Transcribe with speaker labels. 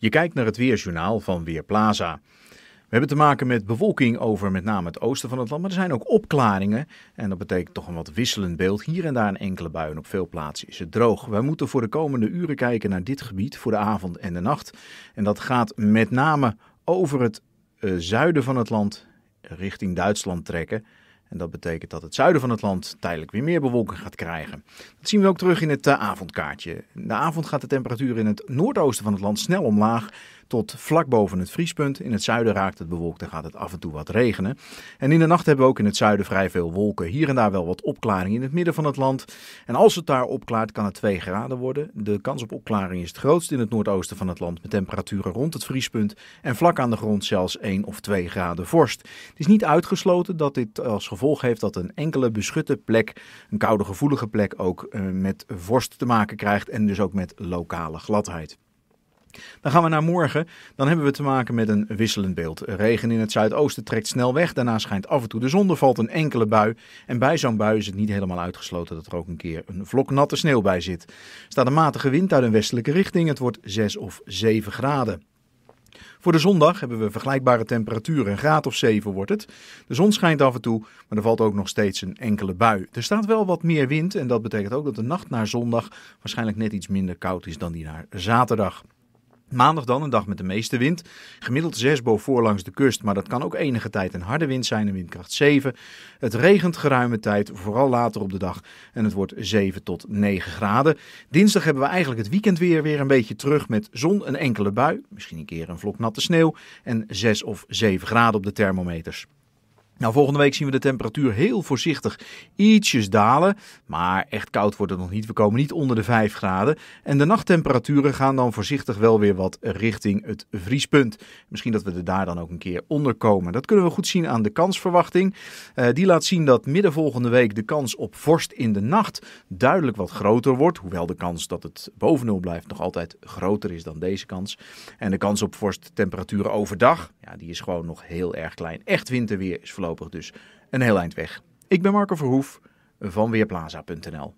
Speaker 1: Je kijkt naar het weerjournaal van Weerplaza. We hebben te maken met bewolking over met name het oosten van het land, maar er zijn ook opklaringen. En dat betekent toch een wat wisselend beeld. Hier en daar een enkele bui en op veel plaatsen is het droog. Wij moeten voor de komende uren kijken naar dit gebied voor de avond en de nacht. En dat gaat met name over het eh, zuiden van het land richting Duitsland trekken. En dat betekent dat het zuiden van het land tijdelijk weer meer bewolking gaat krijgen. Dat zien we ook terug in het eh, avondkaartje. In de avond gaat de temperatuur in het noordoosten van het land snel omlaag tot vlak boven het vriespunt. In het zuiden raakt het bewolkt en gaat het af en toe wat regenen. En in de nacht hebben we ook in het zuiden vrij veel wolken. Hier en daar wel wat opklaring in het midden van het land. En als het daar opklaart, kan het 2 graden worden. De kans op opklaring is het grootst in het noordoosten van het land. Met temperaturen rond het vriespunt en vlak aan de grond zelfs 1 of 2 graden vorst. Het is niet uitgesloten dat dit als eh, gevolg gevolg heeft dat een enkele beschutte plek, een koude gevoelige plek, ook eh, met vorst te maken krijgt en dus ook met lokale gladheid. Dan gaan we naar morgen. Dan hebben we te maken met een wisselend beeld. Regen in het zuidoosten trekt snel weg. Daarna schijnt af en toe de zon. Er valt een enkele bui. En bij zo'n bui is het niet helemaal uitgesloten dat er ook een keer een vlok natte sneeuw bij zit. staat een matige wind uit een westelijke richting. Het wordt 6 of 7 graden. Voor de zondag hebben we vergelijkbare temperaturen. Een graad of 7 wordt het. De zon schijnt af en toe, maar er valt ook nog steeds een enkele bui. Er staat wel wat meer wind en dat betekent ook dat de nacht naar zondag waarschijnlijk net iets minder koud is dan die naar zaterdag. Maandag dan een dag met de meeste wind. Gemiddeld 6 boven langs de kust, maar dat kan ook enige tijd een harde wind zijn, een windkracht 7. Het regent geruime tijd, vooral later op de dag. En het wordt 7 tot 9 graden. Dinsdag hebben we eigenlijk het weekend weer een beetje terug met zon, een enkele bui. Misschien een keer een vlok natte sneeuw en 6 of 7 graden op de thermometers. Nou, volgende week zien we de temperatuur heel voorzichtig ietsjes dalen. Maar echt koud wordt het nog niet. We komen niet onder de 5 graden. En de nachttemperaturen gaan dan voorzichtig wel weer wat richting het vriespunt. Misschien dat we er daar dan ook een keer onder komen. Dat kunnen we goed zien aan de kansverwachting. Eh, die laat zien dat midden volgende week de kans op vorst in de nacht duidelijk wat groter wordt. Hoewel de kans dat het boven nul blijft nog altijd groter is dan deze kans. En de kans op vorsttemperaturen overdag, ja, die is gewoon nog heel erg klein. Echt winterweer is voorlopig dus een heel eind weg. Ik ben Marco Verhoef van Weerplaza.nl.